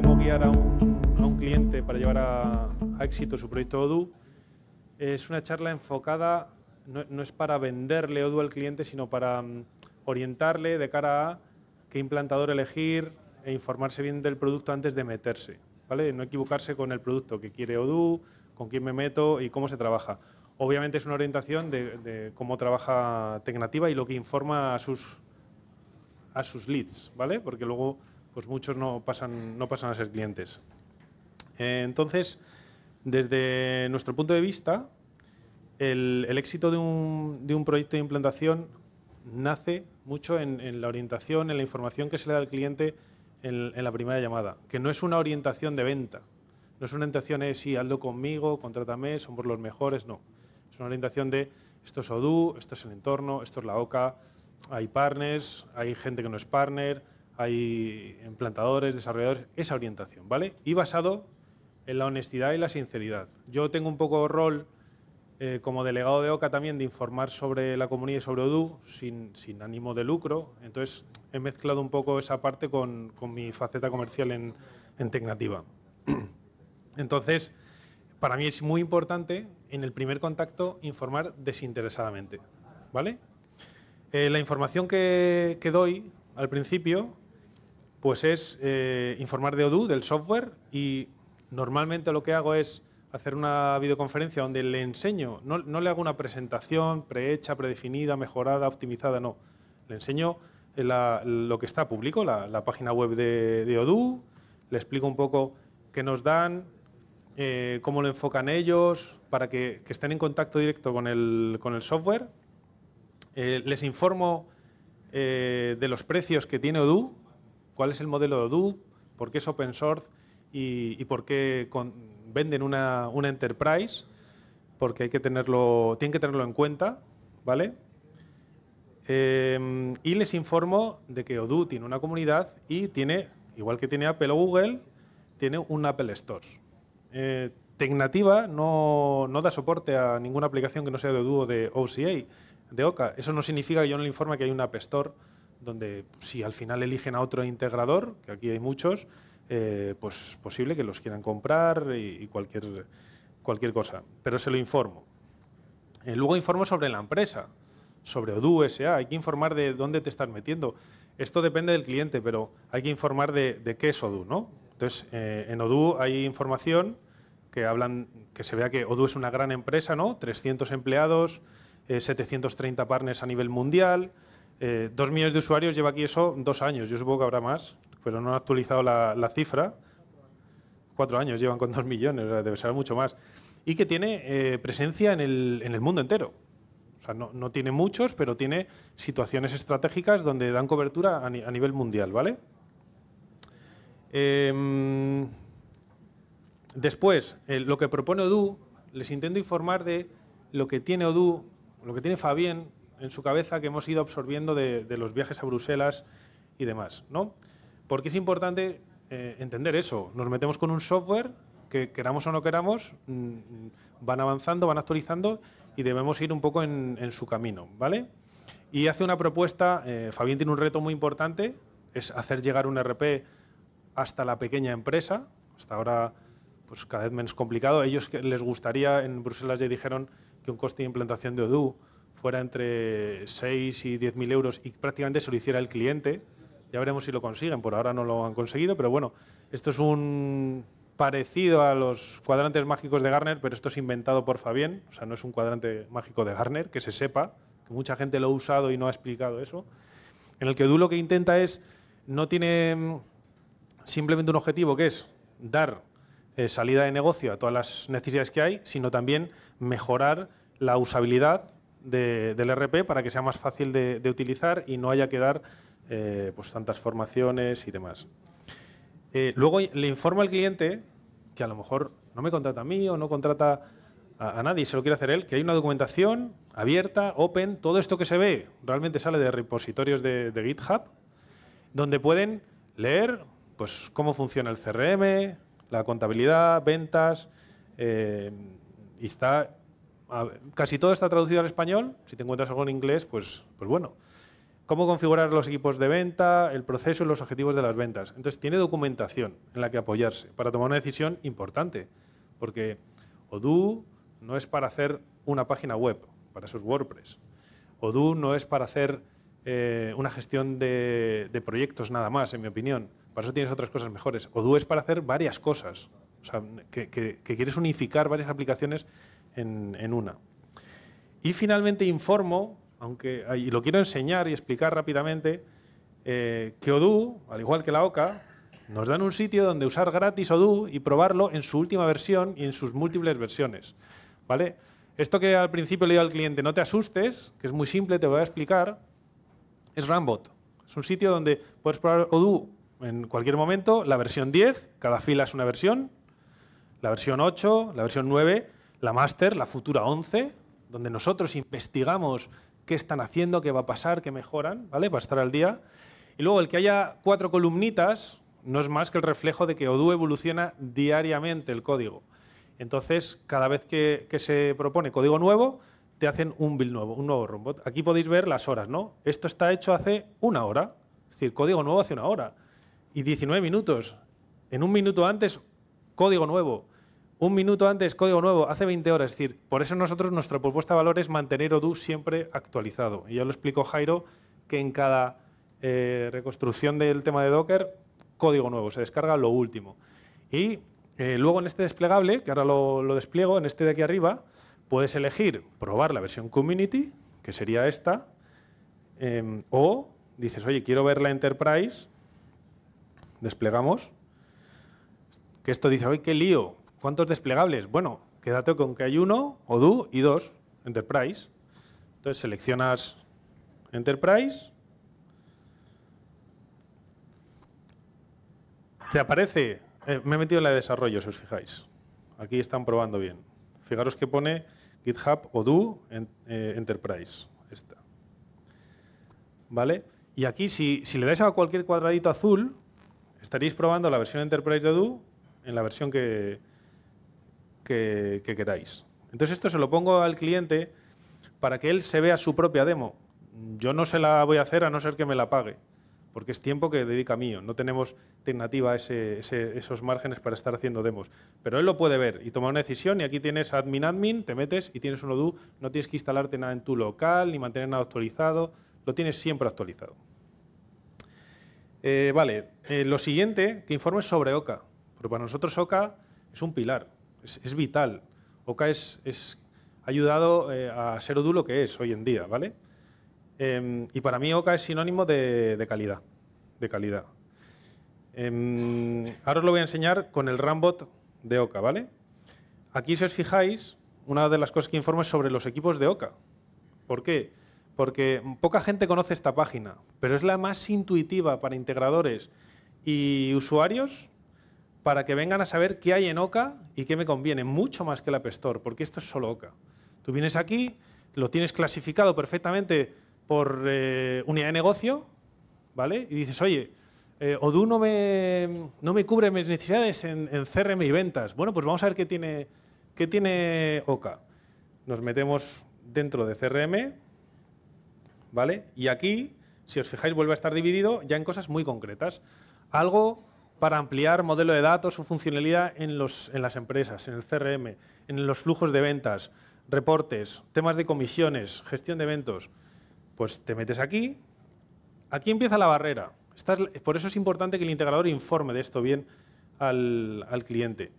cómo guiar a un, cliente para llevar a, éxito su proyecto Odoo. Es una charla enfocada, no, es para venderle Odoo al cliente, sino para mm, orientarle de cara a qué implantador elegir e informarse bien del producto antes de meterse. ¿vale? No equivocarse con el producto que quiere Odoo, con quién me meto y cómo se trabaja. Obviamente es una orientación de, de cómo trabaja Tecnativa y lo que informa a sus, a sus leads, ¿vale? Porque luego pues muchos no pasan, a ser clientes. Eh, entonces, desde nuestro punto de vista, el, éxito de un, proyecto de implantación nace mucho en, la orientación, en la información que se le da al cliente en, la primera llamada, que no es una orientación de venta, no es una orientación de sí, hazlo conmigo, contrátame, somos los mejores, no. Es una orientación de esto es ODU, esto es el entorno, esto es la OCA, hay partners, hay gente que no es partner, hay implantadores, desarrolladores, esa orientación, ¿vale? Y basado en la honestidad y la sinceridad. Yo tengo un poco rol eh, como delegado de OCA también de informar sobre la comunidad y sobre ODU sin, ánimo de lucro, entonces he mezclado un poco esa parte con, mi faceta comercial en, en Tecnativa. Entonces, para mí es muy importante en el primer contacto informar desinteresadamente, ¿vale? Eh, la información que doy al principio pues es eh, informar de Odoo, del software, y normalmente lo que hago es hacer una videoconferencia donde le enseño, no, le hago una presentación prehecha, predefinida, mejorada, optimizada, no. Le enseño eh, lo que está público, la, página web de, de, Odoo, le explico un poco qué nos dan, eh, cómo lo enfocan ellos, para que, estén en contacto directo con el, software. les informo de los precios que tiene Odoo, cuál es el modelo de Odoo, por qué es open source y, por qué venden una, enterprise, porque hay que tenerlo, tienen que tenerlo en cuenta, ¿vale? Em, y les informo de que Odoo tiene una comunidad y tiene, igual que tiene Apple o Google, tiene un Apple Store. Eh, Tecnativa no, da soporte a ninguna aplicación que no sea de Odoo o de OCA, de OCA. Eso no significa que yo no le informe que hay un App Store donde si al final eligen a otro integrador, que aquí hay muchos, eh, pues posible que los quieran comprar y, cualquier, cualquier cosa. Pero se lo informo. Eh, luego informo sobre la empresa, sobre Odoo SA. Hay que informar de dónde te estás metiendo. Esto depende del cliente, pero hay que informar de, qué es Odoo, ¿no? Entonces, eh, en Odoo hay información que hablan, que se vea que Odoo es una gran empresa, ¿no? 300 empleados, 730 partners a nivel mundial, eh, dos millones de usuarios lleva aquí eso dos años, yo supongo que habrá más, pero no han actualizado la, cifra. Cuatro años llevan con dos millones, debe ser mucho más. Y que tiene eh, presencia en el, mundo entero. O sea, no, tiene muchos, pero tiene situaciones estratégicas donde dan cobertura a, nivel mundial, ¿vale? Em, después, eh, lo que propone Odoo, les intento informar de lo que tiene Odoo, lo que tiene Fabián en su cabeza que hemos ido absorbiendo de, los viajes a Bruselas y demás, ¿no? Porque es importante eh, entender eso. Nos metemos con un software que queramos o no queramos, mm, van avanzando, van actualizando y debemos ir un poco en, su camino, ¿vale? Y hace una propuesta, eh, Fabián tiene un reto muy importante, es hacer llegar un RP hasta la pequeña empresa. Hasta ahora, pues cada vez menos complicado. A ellos les gustaría, en Bruselas ya dijeron que un coste de implantación de Odoo fuera entre 6 y mil euros y prácticamente se lo hiciera el cliente. Ya veremos si lo consiguen, por ahora no lo han conseguido, pero bueno, esto es un parecido a los cuadrantes mágicos de Garner, pero esto es inventado por Fabián, o sea, no es un cuadrante mágico de Garner, que se sepa, que mucha gente lo ha usado y no ha explicado eso, en el que Du lo que intenta es, no tiene mm, simplemente un objetivo que es dar eh, salida de negocio a todas las necesidades que hay, sino también mejorar la usabilidad del RP para que sea más fácil de, utilizar y no haya que dar eh, pues, tantas formaciones y demás. Eh, luego le informa al cliente que a lo mejor no me contrata a mí o no contrata a, nadie, se lo quiere hacer él, que hay una documentación abierta, open, todo esto que se ve realmente sale de repositorios de, GitHub, donde pueden leer pues, cómo funciona el CRM, la contabilidad, ventas, eh, y está casi todo está traducido al español. Si te encuentras algo en inglés, pues, pues bueno. Cómo configurar los equipos de venta, el proceso y los objetivos de las ventas. Entonces, tiene documentación en la que apoyarse para tomar una decisión importante. Porque Odoo no es para hacer una página web, para eso es WordPress. Odoo no es para hacer eh, una gestión de, proyectos nada más, en mi opinión. Para eso tienes otras cosas mejores. Odoo es para hacer varias cosas. O sea, que quieres unificar varias aplicaciones en, una. Y finalmente informo, aunque, y lo quiero enseñar y explicar rápidamente, eh, que Odoo, al igual que la OCA, nos dan un sitio donde usar gratis Odoo y probarlo en su última versión y en sus múltiples versiones. ¿Vale? Esto que al principio le digo al cliente, no te asustes, que es muy simple, te voy a explicar, es Rambot. Es un sitio donde puedes probar Odoo en cualquier momento, la versión 10, cada fila es una versión, la versión 8, la versión 9, la máster, la futura 11, donde nosotros investigamos qué están haciendo, qué va a pasar, qué mejoran, ¿vale? Para estar al día. Y luego el que haya cuatro columnitas no es más que el reflejo de que Odoo evoluciona diariamente el código. Entonces, cada vez que, que se propone código nuevo, te hacen un build nuevo, un nuevo robot. Aquí podéis ver las horas, ¿no? Esto está hecho hace una hora, es decir, código nuevo hace una hora. Y 19 minutos. En un minuto antes, código nuevo un minuto antes, código nuevo, hace 20 horas. Es decir, por eso nosotros nuestra propuesta de valor es mantener Odoo siempre actualizado. Y ya lo explico Jairo que en cada eh, reconstrucción del tema de Docker, código nuevo, se descarga lo último. Y eh, luego en este desplegable, que ahora lo, despliego, en este de aquí arriba, puedes elegir probar la versión community, que sería esta, em, o dices, oye, quiero ver la enterprise, desplegamos, que esto dice, oye, qué lío, ¿Cuántos desplegables? Bueno, quédate con que hay uno, Odoo, y dos, Enterprise. Entonces seleccionas Enterprise. Te aparece, eh, me he metido en la de desarrollo, si os fijáis. Aquí están probando bien. Fijaros que pone GitHub Odoo eh, Enterprise. Esta. ¿Vale? Y aquí, si, le dais a cualquier cuadradito azul, estaréis probando la versión Enterprise de Odoo en la versión que, que, queráis. Entonces esto se lo pongo al cliente para que él se vea su propia demo. Yo no se la voy a hacer a no ser que me la pague, porque es tiempo que dedica mío. No tenemos alternativa esos márgenes para estar haciendo demos. Pero él lo puede ver y tomar una decisión y aquí tienes admin admin, te metes y tienes un Odoo, no tienes que instalarte nada en tu local ni mantener nada actualizado, lo tienes siempre actualizado. Eh, vale, eh, lo siguiente, que informes sobre OCA, porque para nosotros OCA es un pilar es, vital. OCA es, ha ayudado eh, a ser Odoo lo que es hoy en día, ¿vale? Em, y para mí OCA es sinónimo de, calidad, de calidad. Em, ahora os lo voy a enseñar con el Rambot de OCA, ¿vale? Aquí si os fijáis, una de las cosas que informo es sobre los equipos de OCA. ¿Por qué? Porque poca gente conoce esta página, pero es la más intuitiva para integradores y usuarios para que vengan a saber qué hay en Oca y qué me conviene, mucho más que la Pestor, porque esto es solo Oca. Tú vienes aquí, lo tienes clasificado perfectamente por eh, unidad de negocio, ¿vale? Y dices, oye, eh, Odoo no me, no me cubre mis necesidades en, CRM y ventas. Bueno, pues vamos a ver qué tiene, qué tiene Oca. Nos metemos dentro de CRM, ¿vale? Y aquí, si os fijáis, vuelve a estar dividido ya en cosas muy concretas. Algo para ampliar modelo de datos o funcionalidad en, las empresas, en el CRM, en los flujos de ventas, reportes, temas de comisiones, gestión de eventos. Pues te metes aquí, aquí empieza la barrera. por eso es importante que el integrador informe de esto bien al, cliente.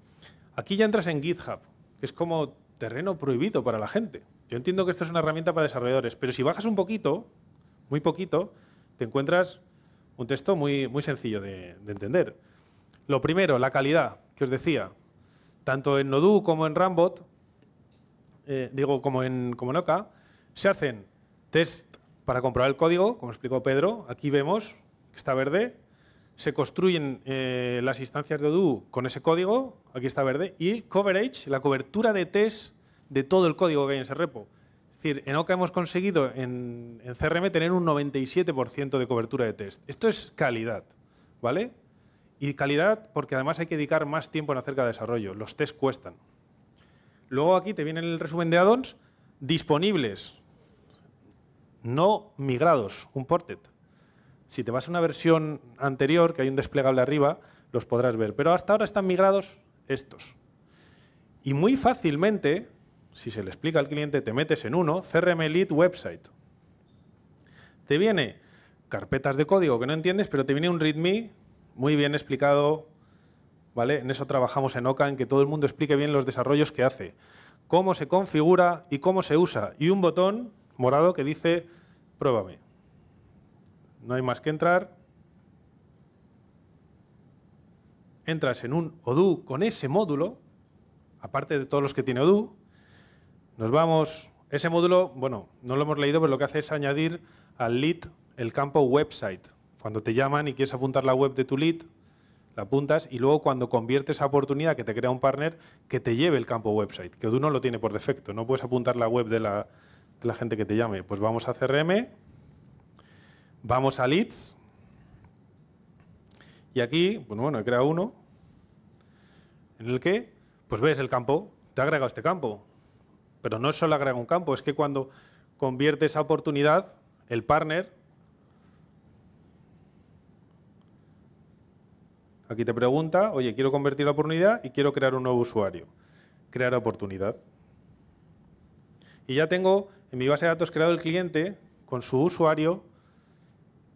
Aquí ya entras en GitHub, que es como terreno prohibido para la gente. Yo entiendo que esto es una herramienta para desarrolladores, pero si bajas un poquito, muy poquito, te encuentras un texto muy, sencillo de entender. Lo primero, la calidad, que os decía. Tanto en Nodu como en Rambot, eh, digo, como en, como Oca, se hacen test para comprobar el código, como explicó Pedro. Aquí vemos que está verde. Se construyen eh, las instancias de Odoo con ese código, aquí está verde, y coverage, la cobertura de test de todo el código que hay en ese repo. Es decir, en Oca hemos conseguido en, en CRM tener un 97% de cobertura de test. Esto es calidad, ¿vale? Y calidad, porque además hay que dedicar más tiempo en acerca de desarrollo. Los test cuestan. Luego aquí te viene el resumen de add-ons disponibles, no migrados, un ported. Si te vas a una versión anterior, que hay un desplegable arriba, los podrás ver. Pero hasta ahora están migrados estos. Y muy fácilmente, si se le explica al cliente, te metes en uno, CRM Lead Website. Te viene carpetas de código que no entiendes, pero te viene un README muy bien explicado, ¿vale? En eso trabajamos en OCA, en que todo el mundo explique bien los desarrollos que hace, cómo se configura y cómo se usa. Y un botón morado que dice, pruébame. No hay más que entrar. Entras en un Odoo con ese módulo, aparte de todos los que tiene Odoo. Nos vamos, ese módulo, bueno, no lo hemos leído, pero lo que hace es añadir al lead el campo website. Cuando te llaman y quieres apuntar la web de tu lead, la apuntas y luego cuando conviertes esa oportunidad que te crea un partner, que te lleve el campo website, que uno lo tiene por defecto, no puedes apuntar la web de la, gente que te llame. Pues vamos a CRM, vamos a leads y aquí, bueno, pues bueno, he creado uno en el que, pues ves el campo, te ha agregado este campo, pero no solo agrega un campo, es que cuando convierte esa oportunidad, el partner Aquí te pregunta, oye, quiero convertir la oportunidad y quiero crear un nuevo usuario. Crear oportunidad. Y ya tengo en mi base de datos creado el cliente con su usuario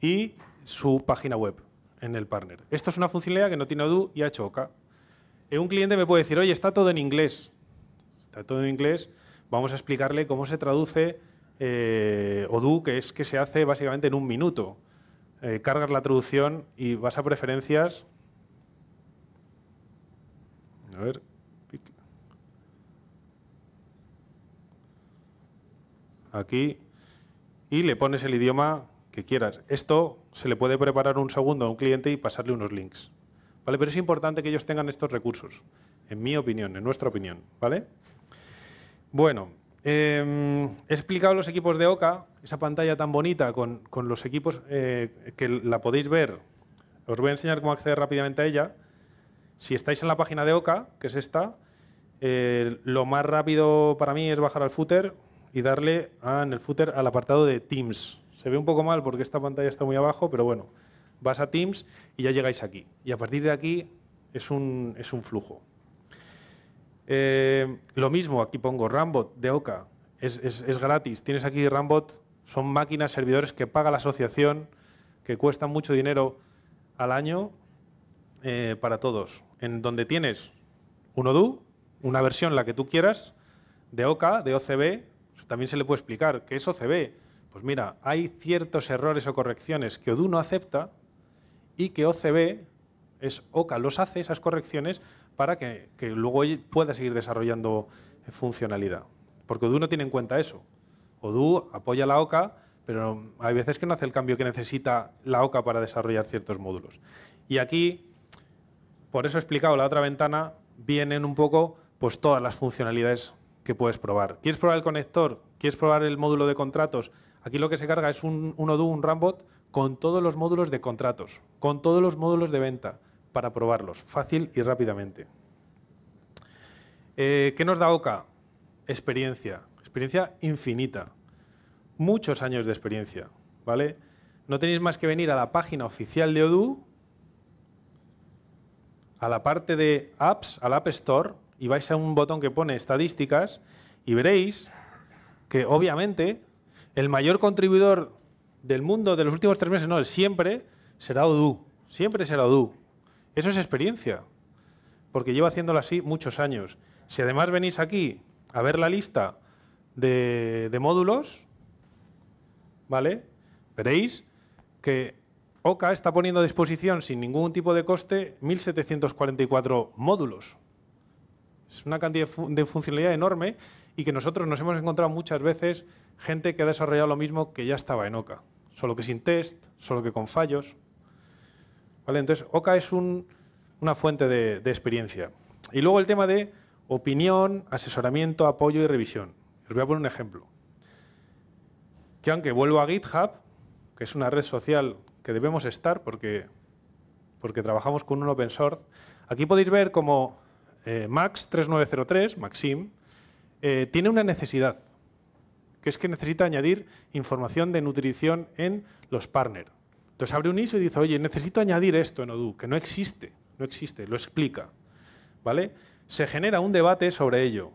y su página web en el partner. Esto es una funcionalidad que no tiene Odoo y ha hecho eh, Un cliente me puede decir, oye, está todo en inglés. Está todo en inglés. Vamos a explicarle cómo se traduce eh, Odoo, que es que se hace básicamente en un minuto. Eh, cargas la traducción y vas a preferencias ver. Aquí. Y le pones el idioma que quieras. Esto se le puede preparar un segundo a un cliente y pasarle unos links. ¿Vale? Pero es importante que ellos tengan estos recursos, en mi opinión, en nuestra opinión. ¿vale? Bueno, em, he explicado los equipos de OCA, esa pantalla tan bonita con, los equipos eh, que la podéis ver. Os voy a enseñar cómo acceder rápidamente a ella. Si estáis en la página de Oca, que es esta, eh, lo más rápido para mí es bajar al footer y darle en el footer al apartado de Teams. Se ve un poco mal porque esta pantalla está muy abajo, pero bueno, vas a Teams y ya llegáis aquí. Y a partir de aquí es un, flujo. Eh, lo mismo, aquí pongo Rambot de Oca, es, gratis. Tienes aquí Rambot, son máquinas, servidores que paga la asociación, que cuestan mucho dinero al año eh, para todos en donde tienes un ODU, una versión la que tú quieras, de OCA, de OCB, también se le puede explicar que es OCB. Pues mira, hay ciertos errores o correcciones que ODU no acepta y que OCB es OCA, los hace esas correcciones para que, que luego pueda seguir desarrollando eh, funcionalidad. Porque ODU no tiene en cuenta eso. ODU apoya la OCA, pero hay veces que no hace el cambio que necesita la OCA para desarrollar ciertos módulos. Y aquí por eso he explicado la otra ventana, vienen un poco pues, todas las funcionalidades que puedes probar. ¿Quieres probar el conector? ¿Quieres probar el módulo de contratos? Aquí lo que se carga es un, un Odoo, un Rambot, con todos los módulos de contratos, con todos los módulos de venta, para probarlos fácil y rápidamente. Eh, ¿Qué nos da OCA? Experiencia, experiencia infinita, muchos años de experiencia, ¿vale? No tenéis más que venir a la página oficial de Odoo a la parte de apps, al App Store, y vais a un botón que pone estadísticas y veréis que obviamente el mayor contribuidor del mundo de los últimos tres meses, no, el siempre, será Odoo. Siempre será Odoo. Eso es experiencia, porque llevo haciéndolo así muchos años. Si además venís aquí a ver la lista de, de módulos, ¿vale? Veréis que OCA está poniendo a disposición, sin ningún tipo de coste, 1.744 módulos. Es una cantidad de funcionalidad enorme y que nosotros nos hemos encontrado muchas veces gente que ha desarrollado lo mismo que ya estaba en OCA, solo que sin test, solo que con fallos. ¿Vale? Entonces, OCA es una fuente de, de experiencia. Y luego el tema de opinión, asesoramiento, apoyo y revisión. Os voy a poner un ejemplo. Que aunque vuelvo a GitHub, que es una red social que debemos estar porque, porque trabajamos con un open source. Aquí podéis ver como eh, Max 3903, Maxim, eh, tiene una necesidad, que es que necesita añadir información de nutrición en los partners. Entonces abre un ISO y dice, oye, necesito añadir esto en Odoo, que no existe, no existe, lo explica. ¿Vale? Se genera un debate sobre ello.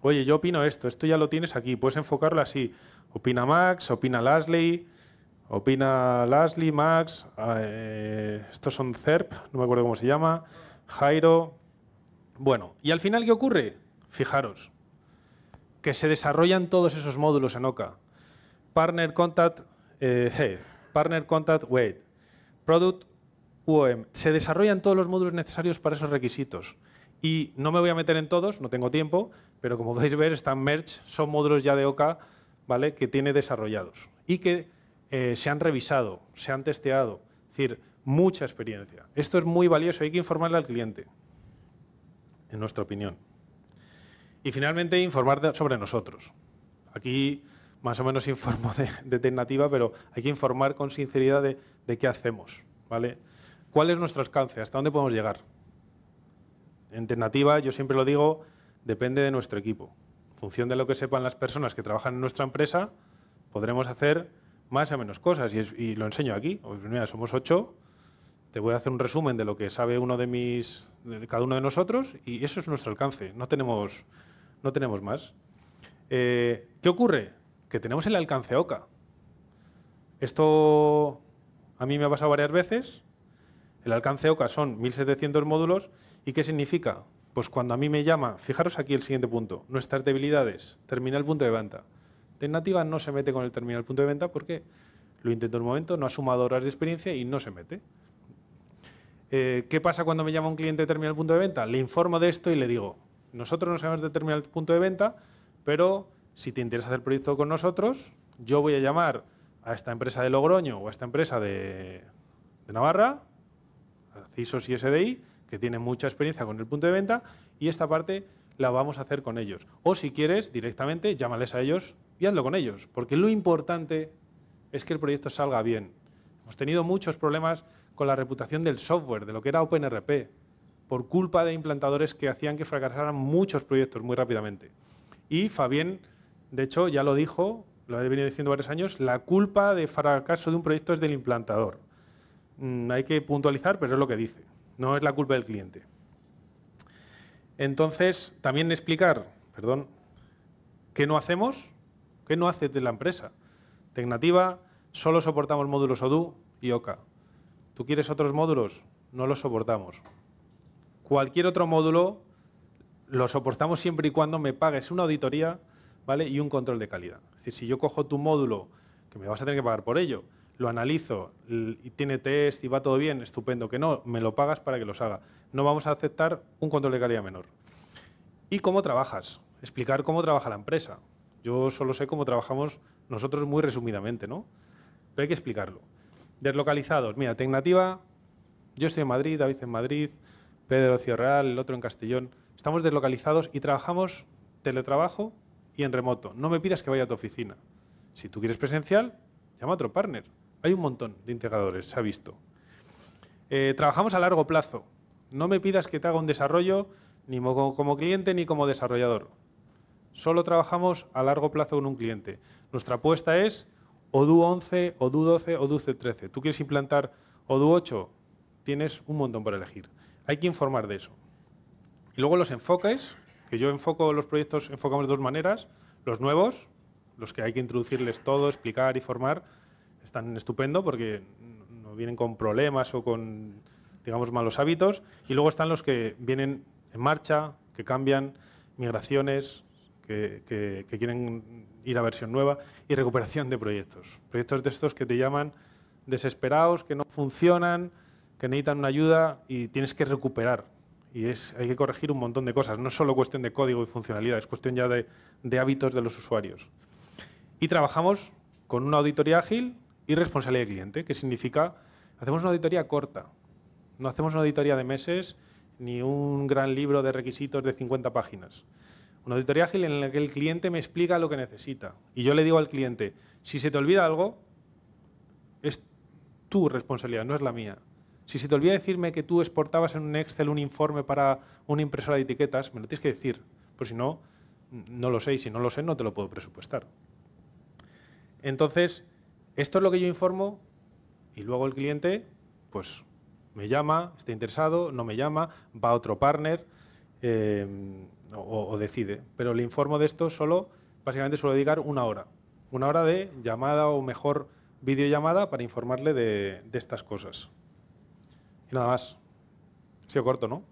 Oye, yo opino esto, esto ya lo tienes aquí, puedes enfocarlo así. Opina Max, opina Lasley, Opina Lasli, Max, ah, eh, estos son CERP, no me acuerdo cómo se llama, Jairo. Bueno, ¿y al final qué ocurre? Fijaros, que se desarrollan todos esos módulos en OCA. Partner Contact eh, Head, Partner Contact Wait. Product UOM. Se desarrollan todos los módulos necesarios para esos requisitos. Y no me voy a meter en todos, no tengo tiempo, pero como podéis ver, están merge, son módulos ya de OCA ¿vale? que tiene desarrollados. Y que eh, se han revisado, se han testeado, es decir, mucha experiencia. Esto es muy valioso, hay que informarle al cliente, en nuestra opinión. Y finalmente, informar sobre nosotros. Aquí más o menos informo de, de pero hay que informar con sinceridad de, qué hacemos, ¿vale? ¿Cuál es nuestro alcance? ¿Hasta dónde podemos llegar? En Tecnativa, yo siempre lo digo, depende de nuestro equipo. En función de lo que sepan las personas que trabajan en nuestra empresa, podremos hacer más o menos cosas y, lo enseño aquí. Pues somos ocho, te voy a hacer un resumen de lo que sabe uno de mis, cada uno de nosotros y eso es nuestro alcance, no tenemos, no tenemos más. Eh, ¿Qué ocurre? Que tenemos el alcance OCA. Esto a mí me ha pasado varias veces. El alcance OCA son 1.700 módulos. ¿Y qué significa? Pues cuando a mí me llama, fijaros aquí el siguiente punto, nuestras debilidades, el punto de venta. Nativa no se mete con el terminal punto de venta porque lo intento en un momento, no ha sumado horas de experiencia y no se mete. Eh, ¿Qué pasa cuando me llama un cliente de terminal punto de venta? Le informo de esto y le digo, nosotros no sabemos de terminal punto de venta, pero si te interesa hacer proyecto con nosotros, yo voy a llamar a esta empresa de Logroño o a esta empresa de, Navarra, a CISOS y SDI, que tiene mucha experiencia con el punto de venta, y esta parte la vamos a hacer con ellos. O si quieres, directamente, llámales a ellos y hazlo con ellos, porque lo importante es que el proyecto salga bien. Hemos tenido muchos problemas con la reputación del software, de lo que era OpenRP, por culpa de implantadores que hacían que fracasaran muchos proyectos muy rápidamente. Y Fabián, de hecho, ya lo dijo, lo he venido diciendo varios años, la culpa de fracaso de un proyecto es del implantador. Mm, hay que puntualizar, pero es lo que dice, no es la culpa del cliente. Entonces, también explicar, perdón, qué no hacemos, qué no hace la empresa. Tecnativa, solo soportamos módulos Odoo y OCA. ¿Tú quieres otros módulos? No los soportamos. Cualquier otro módulo lo soportamos siempre y cuando me pagues una auditoría ¿vale? y un control de calidad. Es decir, si yo cojo tu módulo, que me vas a tener que pagar por ello, lo analizo, tiene test y va todo bien, estupendo, que no, me lo pagas para que los haga. No vamos a aceptar un control de calidad menor. ¿Y cómo trabajas? Explicar cómo trabaja la empresa. Yo solo sé cómo trabajamos nosotros muy resumidamente, ¿no? Pero hay que explicarlo. Deslocalizados. Mira, Tecnativa, yo estoy en Madrid, David en Madrid, Pedro Ciorreal, el otro en Castellón. Estamos deslocalizados y trabajamos teletrabajo y en remoto. No me pidas que vaya a tu oficina. Si tú quieres presencial, llama a otro partner. Hay un montón de integradores, se ha visto. Eh, trabajamos a largo plazo. No me pidas que te haga un desarrollo ni como, cliente ni como desarrollador. Solo trabajamos a largo plazo con un cliente. Nuestra apuesta es ODU 11, ODU 12, ODU 13. ¿Tú quieres implantar ODU 8? Tienes un montón por elegir. Hay que informar de eso. Y luego los enfoques, que yo enfoco los proyectos, enfocamos de dos maneras. Los nuevos, los que hay que introducirles todo, explicar y formar están estupendo porque no vienen con problemas o con, digamos, malos hábitos. Y luego están los que vienen en marcha, que cambian, migraciones, que, quieren ir a versión nueva y recuperación de proyectos. Proyectos de estos que te llaman desesperados, que no funcionan, que necesitan una ayuda y tienes que recuperar. Y es, hay que corregir un montón de cosas, no es solo cuestión de código y funcionalidad, es cuestión ya de, de hábitos de los usuarios. Y trabajamos con una auditoría ágil y responsabilidad del cliente, que significa, hacemos una auditoría corta, no hacemos una auditoría de meses ni un gran libro de requisitos de 50 páginas. Una auditoría ágil en la que el cliente me explica lo que necesita. Y yo le digo al cliente, si se te olvida algo, es tu responsabilidad, no es la mía. Si se te olvida decirme que tú exportabas en un Excel un informe para una impresora de etiquetas, me lo tienes que decir. Pues si no, no lo sé y si no lo sé no te lo puedo presupuestar. Entonces, esto es lo que yo informo y luego el cliente, pues me llama, está interesado, no me llama, va a otro partner eh, o, decide. Pero le informo de esto solo, básicamente suelo dedicar una hora. Una hora de llamada o mejor videollamada para informarle de, estas cosas. Y nada más. Ha corto, ¿no?